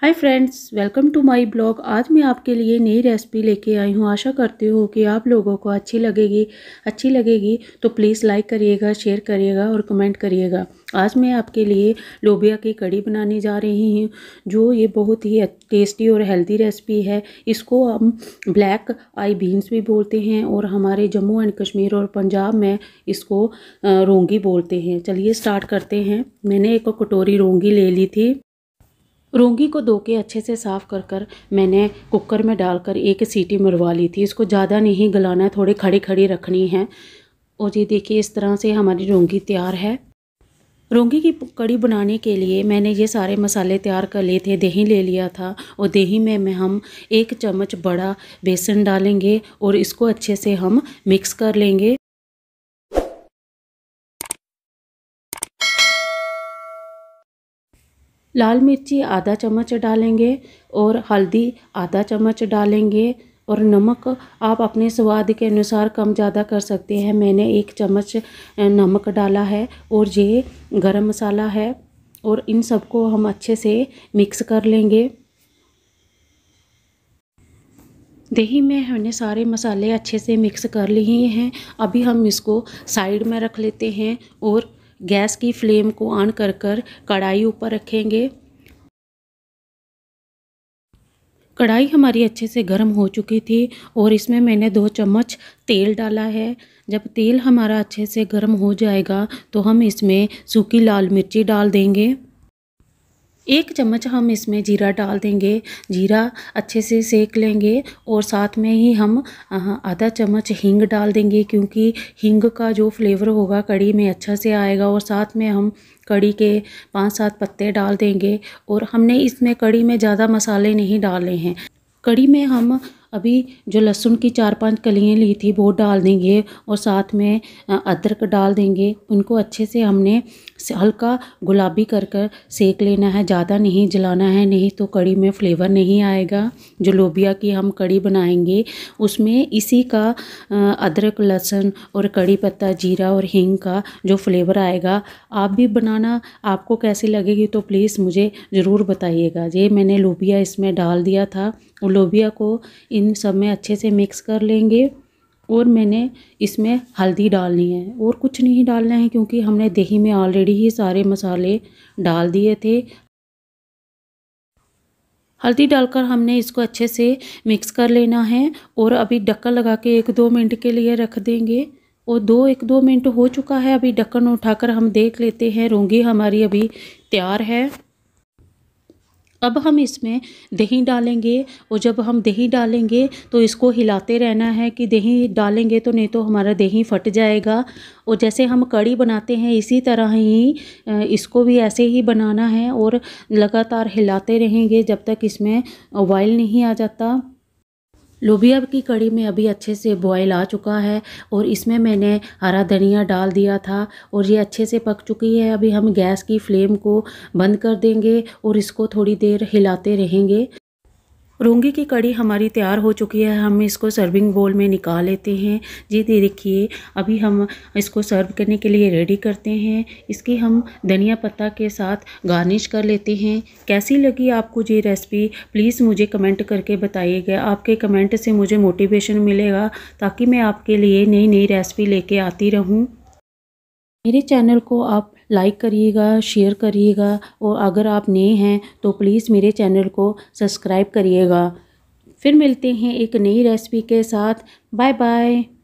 hi friends welcome to my blog आज मैं आपके लिए नई रेसिपी लेके आई हूँ आशा करती हूँ कि आप लोगों को अच्छी लगेगी अच्छी लगेगी तो प्लीज़ लाइक करिएगा शेयर करिएगा और कमेंट करिएगा आज मैं आपके लिए लोबिया की कड़ी बनाने जा रही हूँ जो ये बहुत ही टेस्टी और हेल्दी रेसिपी है इसको हम ब्लैक आई बीन्स भी बोलते हैं और हमारे जम्मू एंड कश्मीर और पंजाब में इसको रोंगी बोलते हैं चलिए स्टार्ट करते हैं मैंने एक कटोरी रोंगी ले ली थी रोंगी को धो के अच्छे से साफ़ कर कर मैंने कुकर में डालकर एक सीटी मरवा ली थी इसको ज़्यादा नहीं गलाना है थोड़ी खड़ी खड़ी रखनी है और ये देखिए इस तरह से हमारी रोंगी तैयार है रोंगी की कड़ी बनाने के लिए मैंने ये सारे मसाले तैयार कर लिए थे दही ले लिया था और दही में मैं हम एक चम्मच बड़ा बेसन डालेंगे और इसको अच्छे से हम मिक्स कर लेंगे लाल मिर्ची आधा चम्मच डालेंगे और हल्दी आधा चम्मच डालेंगे और नमक आप अपने स्वाद के अनुसार कम ज़्यादा कर सकते हैं मैंने एक चम्मच नमक डाला है और ये गरम मसाला है और इन सबको हम अच्छे से मिक्स कर लेंगे दही में हमने सारे मसाले अच्छे से मिक्स कर लिए हैं अभी हम इसको साइड में रख लेते हैं और गैस की फ्लेम को ऑन कर कर कढ़ाई ऊपर रखेंगे कढ़ाई हमारी अच्छे से गर्म हो चुकी थी और इसमें मैंने दो चम्मच तेल डाला है जब तेल हमारा अच्छे से गर्म हो जाएगा तो हम इसमें सूखी लाल मिर्ची डाल देंगे एक चम्मच हम इसमें जीरा डाल देंगे जीरा अच्छे से सेक लेंगे और साथ में ही हम आधा चम्मच हींग डाल देंगे क्योंकि हींग का जो फ्लेवर होगा कड़ी में अच्छा से आएगा और साथ में हम कड़ी के पांच सात पत्ते डाल देंगे और हमने इसमें कड़ी में ज़्यादा मसाले नहीं डाले हैं कड़ी में हम अभी जो लहसुन की चार पांच कलियाँ ली थी वो डाल देंगे और साथ में अदरक डाल देंगे उनको अच्छे से हमने हल्का गुलाबी कर कर सेक लेना है ज़्यादा नहीं जलाना है नहीं तो कड़ी में फ्लेवर नहीं आएगा जो लोबिया की हम कड़ी बनाएंगे उसमें इसी का अदरक लहसुन और कड़ी पत्ता जीरा और हींग का जो फ्लेवर आएगा आप भी बनाना आपको कैसी लगेगी तो प्लीज़ मुझे ज़रूर बताइएगा ये मैंने लोबिया इसमें डाल दिया था और लोबिया को इन सब में अच्छे से मिक्स कर लेंगे और मैंने इसमें हल्दी डालनी है और कुछ नहीं डालना है क्योंकि हमने दही में ऑलरेडी ही सारे मसाले डाल दिए थे हल्दी डालकर हमने इसको अच्छे से मिक्स कर लेना है और अभी ढक्कन लगा के एक दो मिनट के लिए रख देंगे और दो एक दो मिनट हो चुका है अभी ढक्कन उठाकर हम देख लेते हैं रोंगी हमारी अभी तैयार है तब हम इसमें दही डालेंगे और जब हम दही डालेंगे तो इसको हिलाते रहना है कि दही डालेंगे तो नहीं तो हमारा दही फट जाएगा और जैसे हम कड़ी बनाते हैं इसी तरह ही इसको भी ऐसे ही बनाना है और लगातार हिलाते रहेंगे जब तक इसमें ऑयल नहीं आ जाता लोबिया की कड़ी में अभी अच्छे से बॉयल आ चुका है और इसमें मैंने हरा धनिया डाल दिया था और ये अच्छे से पक चुकी है अभी हम गैस की फ्लेम को बंद कर देंगे और इसको थोड़ी देर हिलाते रहेंगे रोंगी की कड़ी हमारी तैयार हो चुकी है हम इसको सर्विंग बोल में निकाल लेते हैं जी दे देखिए अभी हम इसको सर्व करने के लिए रेडी करते हैं इसकी हम धनिया पत्ता के साथ गार्निश कर लेते हैं कैसी लगी आपको ये रेसिपी प्लीज़ मुझे कमेंट करके बताइएगा आपके कमेंट से मुझे मोटिवेशन मिलेगा ताकि मैं आपके लिए नई नई रेसिपी लेके आती रहूँ मेरे चैनल को आप लाइक करिएगा शेयर करिएगा और अगर आप नए हैं तो प्लीज़ मेरे चैनल को सब्सक्राइब करिएगा फिर मिलते हैं एक नई रेसिपी के साथ बाय बाय